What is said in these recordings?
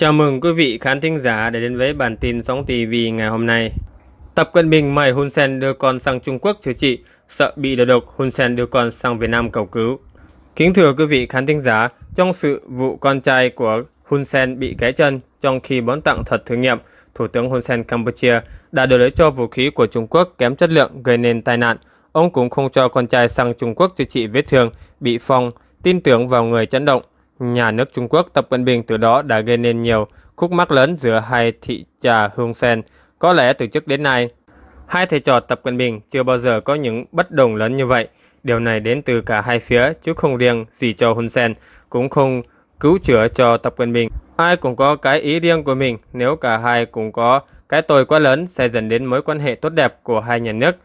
Chào mừng quý vị khán thính giả đã đến với bản tin sóng TV ngày hôm nay. Tập Cận Bình mời Hun Sen đưa con sang Trung Quốc chữa trị, sợ bị đầu độc Hun Sen đưa con sang Việt Nam cầu cứu. Kính thưa quý vị khán thính giả, trong sự vụ con trai của Hun Sen bị gãy chân trong khi bón tặng thật thử nghiệm, Thủ tướng Hun Sen Campuchia đã đổ lấy cho vũ khí của Trung Quốc kém chất lượng gây nên tai nạn. Ông cũng không cho con trai sang Trung Quốc chữa trị vết thương, bị phong, tin tưởng vào người chấn động nhà nước Trung Quốc Tập Cận Bình từ đó đã gây nên nhiều khúc mắc lớn giữa hai thị trà Hương Sen. Có lẽ từ trước đến nay, hai thầy trò Tập Cận Bình chưa bao giờ có những bất đồng lớn như vậy. Điều này đến từ cả hai phía, chứ không riêng gì cho Hun Sen, cũng không cứu chữa cho Tập Cận Bình. Ai cũng có cái ý riêng của mình, nếu cả hai cũng có cái tôi quá lớn sẽ dẫn đến mối quan hệ tốt đẹp của hai nhà nước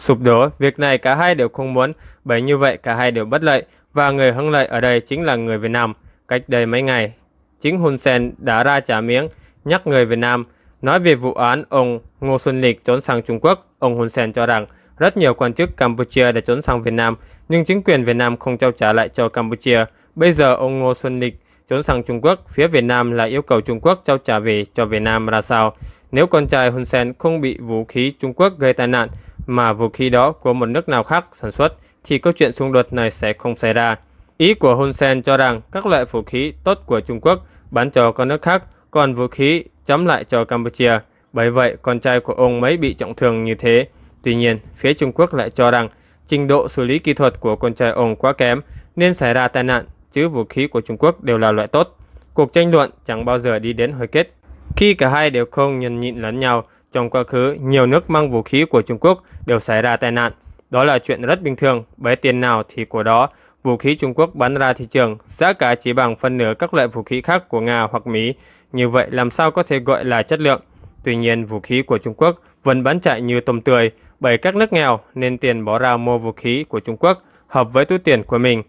sụp đổ. Việc này cả hai đều không muốn, bởi như vậy cả hai đều bất lợi và người hưởng lợi ở đây chính là người Việt Nam. Cách đây mấy ngày, chính Hun Sen đã ra trả miếng nhắc người Việt Nam nói về vụ án ông Ngô Xuân Lịch trốn sang Trung Quốc. Ông Hun Sen cho rằng rất nhiều quan chức Campuchia đã trốn sang Việt Nam, nhưng chính quyền Việt Nam không trao trả lại cho Campuchia. Bây giờ ông Ngô Xuân Lịch trốn sang Trung Quốc, phía Việt Nam lại yêu cầu Trung Quốc trao trả về cho Việt Nam ra sao? Nếu con trai Hun Sen không bị vũ khí Trung Quốc gây tai nạn, mà vũ khí đó của một nước nào khác sản xuất thì câu chuyện xung đột này sẽ không xảy ra. Ý của Hun Sen cho rằng các loại vũ khí tốt của Trung Quốc bán cho các nước khác, còn vũ khí chấm lại cho Campuchia. Bởi vậy, con trai của ông mới bị trọng thương như thế. Tuy nhiên, phía Trung Quốc lại cho rằng trình độ xử lý kỹ thuật của con trai ông quá kém nên xảy ra tai nạn, chứ vũ khí của Trung Quốc đều là loại tốt. Cuộc tranh luận chẳng bao giờ đi đến hồi kết khi cả hai đều không nhận nhịn lẫn nhau, trong quá khứ nhiều nước mang vũ khí của Trung Quốc đều xảy ra tai nạn. Đó là chuyện rất bình thường, bởi tiền nào thì của đó. Vũ khí Trung Quốc bán ra thị trường, giá cả chỉ bằng phân nửa các loại vũ khí khác của Nga hoặc Mỹ. Như vậy làm sao có thể gọi là chất lượng? Tuy nhiên, vũ khí của Trung Quốc vẫn bán chạy như tôm tươi bởi các nước nghèo nên tiền bỏ ra mua vũ khí của Trung Quốc hợp với túi tiền của mình.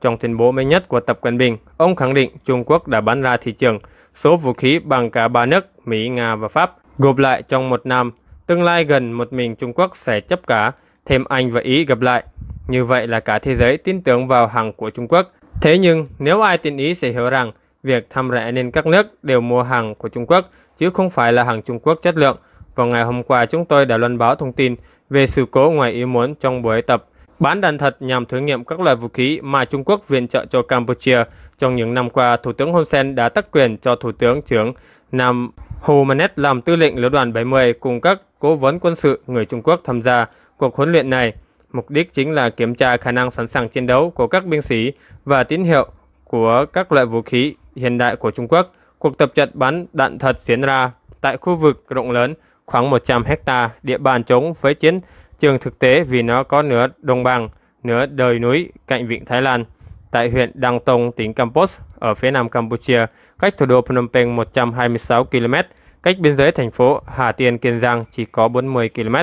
Trong tuyên bố mới nhất của Tập Cận Bình, ông khẳng định Trung Quốc đã bán ra thị trường số vũ khí bằng cả ba nước Mỹ, Nga và Pháp. Gộp lại trong một năm, tương lai gần một mình Trung Quốc sẽ chấp cả, thêm Anh và Ý gặp lại. Như vậy là cả thế giới tin tưởng vào hàng của Trung Quốc. Thế nhưng, nếu ai tin Ý sẽ hiểu rằng việc thăm rẻ nên các nước đều mua hàng của Trung Quốc, chứ không phải là hàng Trung Quốc chất lượng. Vào ngày hôm qua, chúng tôi đã loan báo thông tin về sự cố ngoài ý muốn trong buổi tập bán đạn thật nhằm thử nghiệm các loại vũ khí mà Trung Quốc viện trợ cho Campuchia. Trong những năm qua, Thủ tướng Hun Sen đã tắc quyền cho Thủ tướng trưởng Nam Hồ Manet làm tư lệnh lữ đoàn 70 cùng các cố vấn quân sự người Trung Quốc tham gia cuộc huấn luyện này. Mục đích chính là kiểm tra khả năng sẵn sàng chiến đấu của các binh sĩ và tín hiệu của các loại vũ khí hiện đại của Trung Quốc. Cuộc tập trận bắn đạn thật diễn ra tại khu vực rộng lớn khoảng 100 hecta địa bàn trống với chiến trường thực tế vì nó có nửa đồng bằng, nửa đồi núi cạnh vịnh Thái Lan tại huyện Đăng Tông, tỉnh Kampos, ở phía nam Campuchia, cách thủ đô Phnom Penh 126 km, cách biên giới thành phố Hà Tiên, Kiên Giang chỉ có 40 km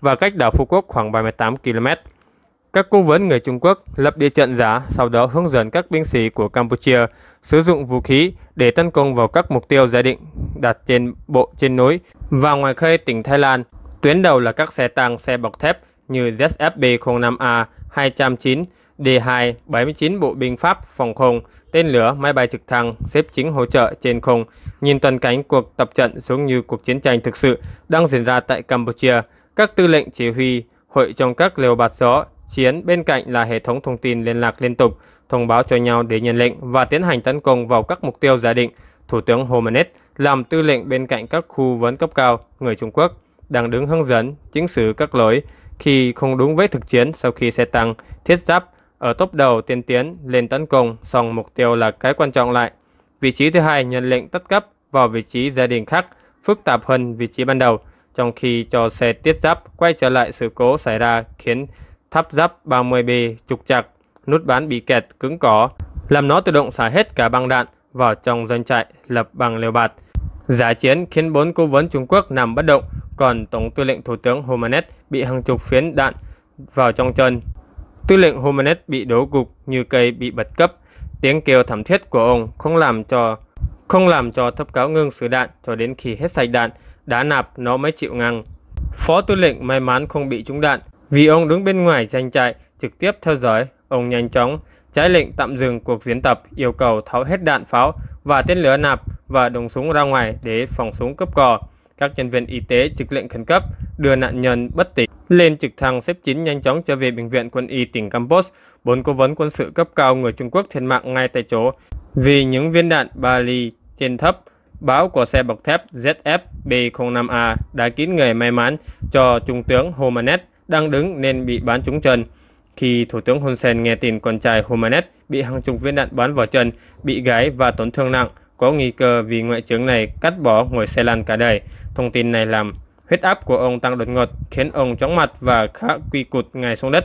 và cách đảo Phú Quốc khoảng 38 km. Các cố vấn người Trung Quốc lập địa trận giả, sau đó hướng dẫn các binh sĩ của Campuchia sử dụng vũ khí để tấn công vào các mục tiêu giả định đặt trên bộ trên núi và ngoài khơi tỉnh Thái Lan Tuyến đầu là các xe tăng, xe bọc thép như ZFB-05A 209, D2, 79 bộ binh Pháp phòng không, tên lửa, máy bay trực thăng, xếp chính hỗ trợ trên không, nhìn toàn cảnh cuộc tập trận giống như cuộc chiến tranh thực sự đang diễn ra tại Campuchia. Các tư lệnh chỉ huy hội trong các lều bạt gió chiến bên cạnh là hệ thống thông tin liên lạc liên tục thông báo cho nhau để nhận lệnh và tiến hành tấn công vào các mục tiêu giả định. Thủ tướng Hồ Manet làm tư lệnh bên cạnh các khu vấn cấp cao người Trung Quốc đang đứng hướng dẫn, chính xử các lỗi khi không đúng với thực chiến sau khi xe tăng, thiết giáp ở tốp đầu tiên tiến lên tấn công, song mục tiêu là cái quan trọng lại. Vị trí thứ hai nhận lệnh tất cấp vào vị trí gia đình khác, phức tạp hơn vị trí ban đầu, trong khi cho xe tiết giáp quay trở lại sự cố xảy ra khiến tháp giáp 30B trục chặt, nút bán bị kẹt cứng cỏ, làm nó tự động xả hết cả băng đạn vào trong doanh trại lập bằng lều bạt. Giả chiến khiến bốn cố vấn Trung Quốc nằm bất động, còn Tổng tư lệnh Thủ tướng Humanet bị hàng chục phiến đạn vào trong chân. Tư lệnh Humanet bị đổ gục như cây bị bật cấp. Tiếng kêu thảm thiết của ông không làm cho không làm cho thấp cáo ngưng sứ đạn cho đến khi hết sạch đạn, đá nạp nó mới chịu ngang. Phó tư lệnh may mắn không bị trúng đạn, vì ông đứng bên ngoài tranh chạy trực tiếp theo dõi, ông nhanh chóng trái lệnh tạm dừng cuộc diễn tập, yêu cầu tháo hết đạn pháo và tên lửa nạp và đồng súng ra ngoài để phòng súng cấp cò các nhân viên y tế trực lệnh khẩn cấp đưa nạn nhân bất tỉnh lên trực thăng xếp chín nhanh chóng trở về bệnh viện quân y tỉnh Campos. Bốn cố vấn quân sự cấp cao người Trung Quốc thiệt mạng ngay tại chỗ vì những viên đạn Bali trên thấp. Báo của xe bọc thép ZFB05A đã kín người may mắn cho Trung tướng Homanet đang đứng nên bị bắn trúng chân. Khi Thủ tướng Hun Sen nghe tin con trai Homanet bị hàng chục viên đạn bắn vào chân, bị gái và tổn thương nặng, có nghi cơ vì ngoại trưởng này cắt bỏ ngồi xe lăn cả đời. Thông tin này làm huyết áp của ông tăng đột ngột khiến ông chóng mặt và khá quy cụt ngay xuống đất.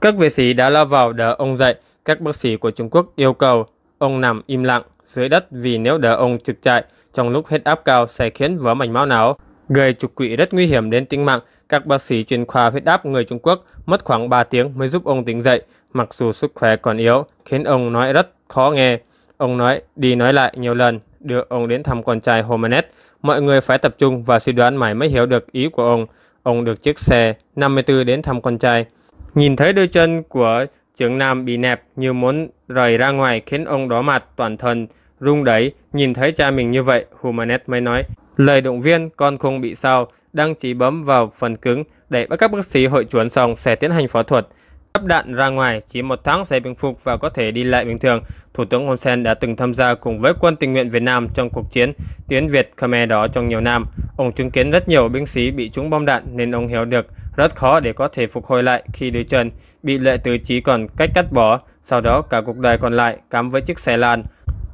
Các vệ sĩ đã lao vào đỡ ông dậy. Các bác sĩ của Trung Quốc yêu cầu ông nằm im lặng dưới đất vì nếu đỡ ông trực chạy trong lúc huyết áp cao sẽ khiến vỡ mạch máu não gây trục quỵ rất nguy hiểm đến tính mạng. Các bác sĩ chuyên khoa huyết áp người Trung Quốc mất khoảng 3 tiếng mới giúp ông tỉnh dậy, mặc dù sức khỏe còn yếu, khiến ông nói rất khó nghe. Ông nói đi nói lại nhiều lần, đưa ông đến thăm con trai Homanet Mọi người phải tập trung và suy đoán mãi mới hiểu được ý của ông. Ông được chiếc xe 54 đến thăm con trai. Nhìn thấy đôi chân của trưởng nam bị nẹp như muốn rời ra ngoài khiến ông đỏ mặt toàn thân rung đẩy nhìn thấy cha mình như vậy Homanet mới nói lời động viên con không bị sao đang chỉ bấm vào phần cứng để các bác sĩ hội chuẩn xong sẽ tiến hành phẫu thuật Lắp đạn ra ngoài, chỉ một tháng sẽ bình phục và có thể đi lại bình thường. Thủ tướng Hun Sen đã từng tham gia cùng với quân tình nguyện Việt Nam trong cuộc chiến tuyến Việt Khmer đó trong nhiều năm. Ông chứng kiến rất nhiều binh sĩ bị trúng bom đạn nên ông hiểu được rất khó để có thể phục hồi lại khi đứa chân bị lệ tứ chí còn cách cắt bỏ. Sau đó cả cuộc đời còn lại cắm với chiếc xe lan.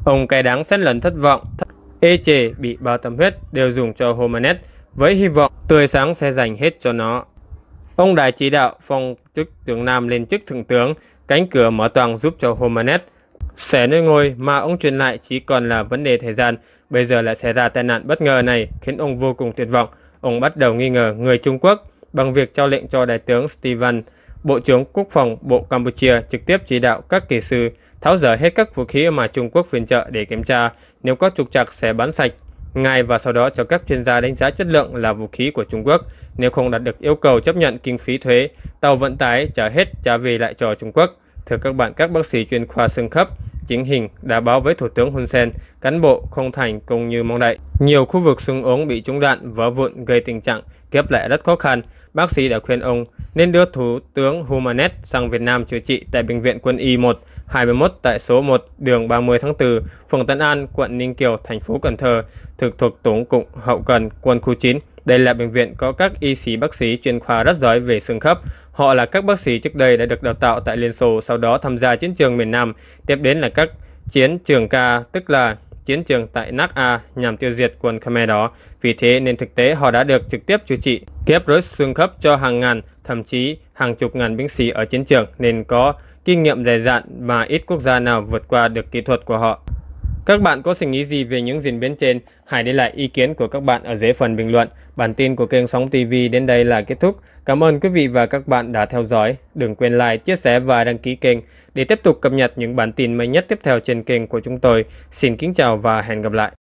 Ông cay đáng xét lần thất vọng, thất... ê chề bị bao tâm huyết đều dùng cho Homanet với hy vọng tươi sáng sẽ dành hết cho nó. Ông đã chỉ đạo phong chức tướng Nam lên chức thượng tướng, cánh cửa mở toàn giúp cho Homanet. Sẽ nơi ngôi mà ông truyền lại chỉ còn là vấn đề thời gian, bây giờ lại xảy ra tai nạn bất ngờ này khiến ông vô cùng tuyệt vọng. Ông bắt đầu nghi ngờ người Trung Quốc bằng việc trao lệnh cho Đại tướng Steven, Bộ trưởng Quốc phòng Bộ Campuchia trực tiếp chỉ đạo các kỹ sư tháo dỡ hết các vũ khí mà Trung Quốc viện trợ để kiểm tra, nếu có trục trặc sẽ bắn sạch ngay và sau đó cho các chuyên gia đánh giá chất lượng là vũ khí của Trung Quốc. Nếu không đạt được yêu cầu chấp nhận kinh phí thuế, tàu vận tải trả hết trả về lại cho Trung Quốc. Thưa các bạn, các bác sĩ chuyên khoa xương khớp, chính hình đã báo với Thủ tướng Hun Sen, cán bộ không thành công như mong đợi. Nhiều khu vực súng ống bị trúng đạn, vỡ vụn gây tình trạng kiếp lại rất khó khăn. Bác sĩ đã khuyên ông nên đưa Thủ tướng Humanet sang Việt Nam chữa trị tại Bệnh viện Quân y 1, 21 tại số 1 đường 30 tháng 4, phường Tân An, quận Ninh Kiều, thành phố Cần Thơ, thực thuộc Tổng cục Hậu Cần, quân khu 9. Đây là bệnh viện có các y sĩ bác sĩ chuyên khoa rất giỏi về xương khớp, Họ là các bác sĩ trước đây đã được đào tạo tại Liên Xô, sau đó tham gia chiến trường miền Nam, tiếp đến là các chiến trường ca, tức là chiến trường tại Nak A nhằm tiêu diệt quân Khmer đó. Vì thế nên thực tế họ đã được trực tiếp chữa trị, ghép rối xương khớp cho hàng ngàn, thậm chí hàng chục ngàn binh sĩ ở chiến trường nên có kinh nghiệm dày dạn mà ít quốc gia nào vượt qua được kỹ thuật của họ. Các bạn có suy nghĩ gì về những diễn biến trên? Hãy để lại ý kiến của các bạn ở dưới phần bình luận. Bản tin của kênh Sóng TV đến đây là kết thúc. Cảm ơn quý vị và các bạn đã theo dõi. Đừng quên like, chia sẻ và đăng ký kênh để tiếp tục cập nhật những bản tin mới nhất tiếp theo trên kênh của chúng tôi. Xin kính chào và hẹn gặp lại.